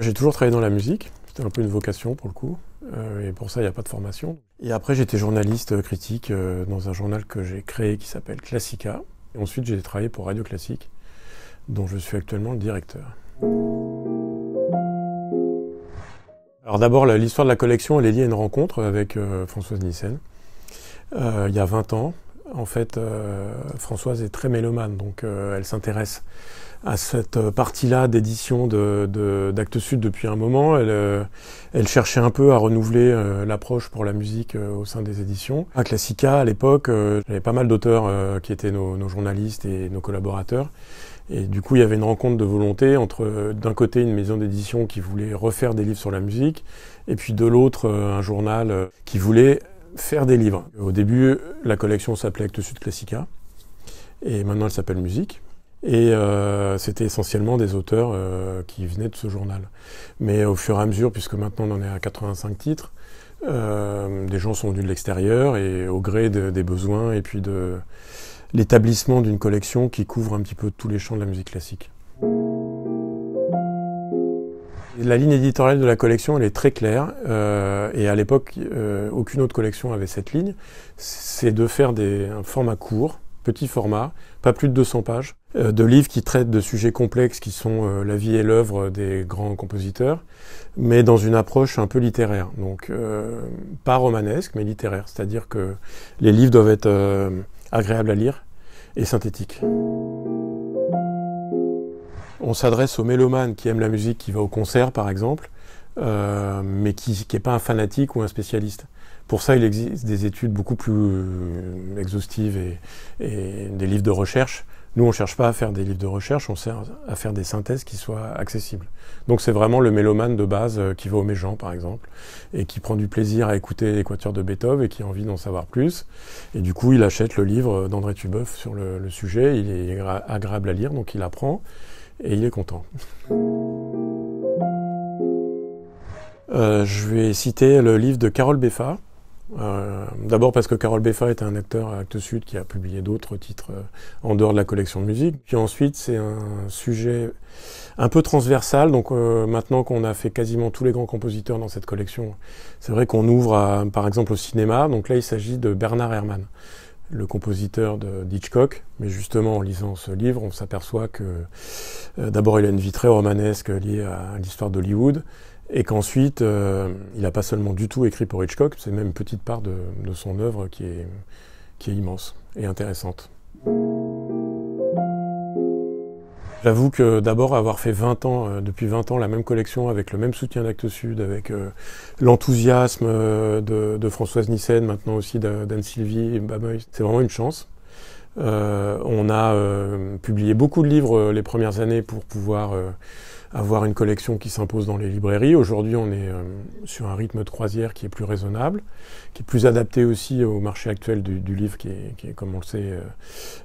J'ai toujours travaillé dans la musique, c'était un peu une vocation pour le coup, euh, et pour ça il n'y a pas de formation. Et après j'étais journaliste euh, critique euh, dans un journal que j'ai créé qui s'appelle Classica, et ensuite j'ai travaillé pour Radio Classique, dont je suis actuellement le directeur. Alors d'abord, l'histoire de la collection, elle est liée à une rencontre avec Françoise Nissen, il y a 20 ans, en fait, euh, Françoise est très mélomane, donc euh, elle s'intéresse à cette euh, partie-là d'édition d'Actes Sud depuis un moment. Elle, cherchait un peu à renouveler l'approche pour la musique au sein des éditions. À Classica, à l'époque, j'avais pas mal d'auteurs qui étaient nos, nos, journalistes et nos collaborateurs. Et du coup, il y avait une rencontre de volonté entre, d'un côté, une maison d'édition qui voulait refaire des livres sur la musique, et puis de l'autre, un journal qui voulait faire des livres. Au début, la collection s'appelait Actes Sud Classica, et maintenant elle s'appelle Musique. Et euh, c'était essentiellement des auteurs euh, qui venaient de ce journal. Mais au fur et à mesure, puisque maintenant on en est à 85 titres, euh, des gens sont venus de l'extérieur et au gré des besoins et puis de l'établissement d'une collection qui couvre un petit peu tous les champs de la musique classique. La ligne éditoriale de la collection, elle est très claire, euh, et à l'époque, euh, aucune autre collection avait cette ligne. C'est de faire des, un format court, petit format, pas plus de 200 pages, euh, de livres qui traitent de sujets complexes qui sont la vie et l'œuvre des grands compositeurs, mais dans une approche un peu littéraire, donc pas romanesque, mais littéraire, c'est-à-dire que les livres doivent être agréables à lire et synthétiques on s'adresse au mélomane qui aime la musique, qui va au concert par exemple, euh, mais qui n'est pas un fanatique ou un spécialiste. Pour ça, il existe des études beaucoup plus euh, exhaustives et, des livres de recherche. Nous, on ne cherche pas à faire des livres de recherche, on sert à faire des synthèses qui soient accessibles. Donc c'est vraiment le mélomane de base euh, qui va au Méjean, par exemple, et qui prend du plaisir à écouter l'équateur de Beethoven et qui a envie d'en savoir plus. Et du coup, il achète le livre d'André Tubeuf sur le, le sujet, il est agréable à lire, donc il apprend et il est content. Euh, je vais citer le livre de Carole Beffa. Euh, d'abord parce que Carole Beffa est un acteur à Actes Sud qui a publié d'autres titres euh, en dehors de la collection de musique. Puis ensuite, c'est un sujet un peu transversal. Donc maintenant qu'on a fait quasiment tous les grands compositeurs dans cette collection, c'est vrai qu'on ouvre par exemple au cinéma. Donc là, il s'agit de Bernard Herrmann le compositeur de Hitchcock, mais justement en lisant ce livre, on s'aperçoit que euh, d'abord il a une vie très romanesque liée à, l'histoire d'Hollywood, et qu'ensuite euh, il n'a pas seulement du tout écrit pour Hitchcock, c'est même une petite part de, son œuvre qui est immense et intéressante. J'avoue que d'abord avoir fait 20 ans, euh, depuis 20 ans, la même collection avec le même soutien d'Actes Sud, avec euh, l'enthousiasme euh, de, Françoise Nissen, maintenant aussi d'Anne Sylvie c'est vraiment une chance. on a publié beaucoup de livres les premières années pour pouvoir avoir une collection qui s'impose dans les librairies. Aujourd'hui, on est sur un rythme de croisière qui est plus raisonnable, qui est plus adapté aussi au marché actuel du, livre, qui, est, qui comme on le sait,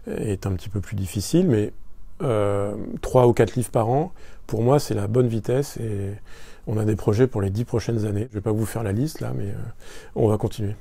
est un petit peu plus difficile, mais 3 euh, ou 4 livres par an, pour moi, c'est la bonne vitesse et on a des projets pour les 10 prochaines années. Je ne vais pas vous faire la liste là, mais euh, on va continuer.